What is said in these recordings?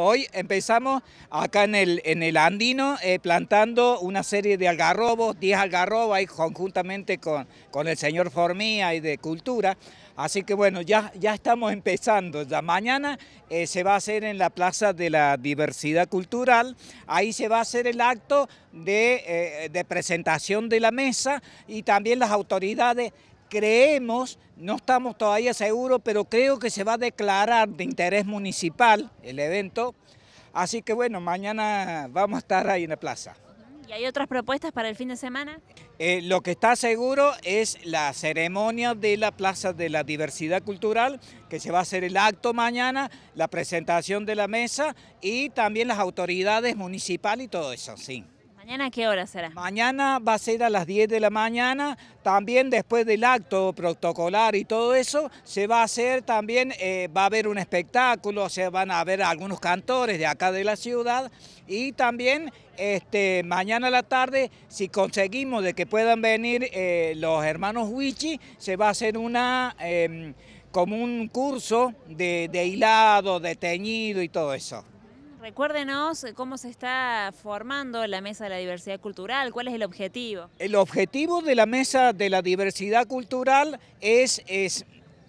Hoy empezamos acá en el, en el Andino eh, plantando una serie de algarrobos, 10 algarrobos conjuntamente con, con el señor Formía y de Cultura. Así que bueno, ya, ya estamos empezando. Ya mañana eh, se va a hacer en la Plaza de la Diversidad Cultural. Ahí se va a hacer el acto de, eh, de presentación de la mesa y también las autoridades creemos, no estamos todavía seguros, pero creo que se va a declarar de interés municipal el evento. Así que bueno, mañana vamos a estar ahí en la plaza. ¿Y hay otras propuestas para el fin de semana? Eh, lo que está seguro es la ceremonia de la Plaza de la Diversidad Cultural, que se va a hacer el acto mañana, la presentación de la mesa y también las autoridades municipales y todo eso, sí. ¿Mañana qué hora será? Mañana va a ser a las 10 de la mañana, también después del acto protocolar y todo eso, se va a hacer también, eh, va a haber un espectáculo, se van a ver algunos cantores de acá de la ciudad y también este, mañana a la tarde, si conseguimos de que puedan venir eh, los hermanos Huichi, se va a hacer una... Em, como un curso de, de hilado, de teñido y todo eso. Recuérdenos eh, cómo se está formando la Mesa de la Diversidad Cultural, cuál es el objetivo. El objetivo de la Mesa de la Diversidad Cultural es, es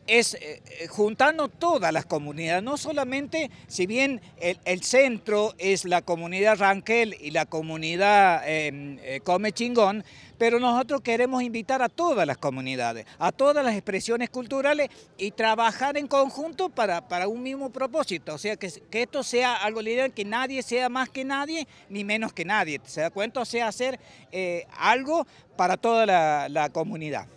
es eh, eh, juntando todas las comunidades, no solamente, si bien el, centro es la comunidad Ranquel y la comunidad em, eh, Come Chingón, pero nosotros queremos invitar a todas las comunidades, a todas las expresiones culturales y trabajar en conjunto para, para un mismo propósito, o sea, que, esto sea algo literal que nadie sea más que nadie ni menos que nadie, ¿se da cuenta? O sea, hacer algo para toda la, la comunidad.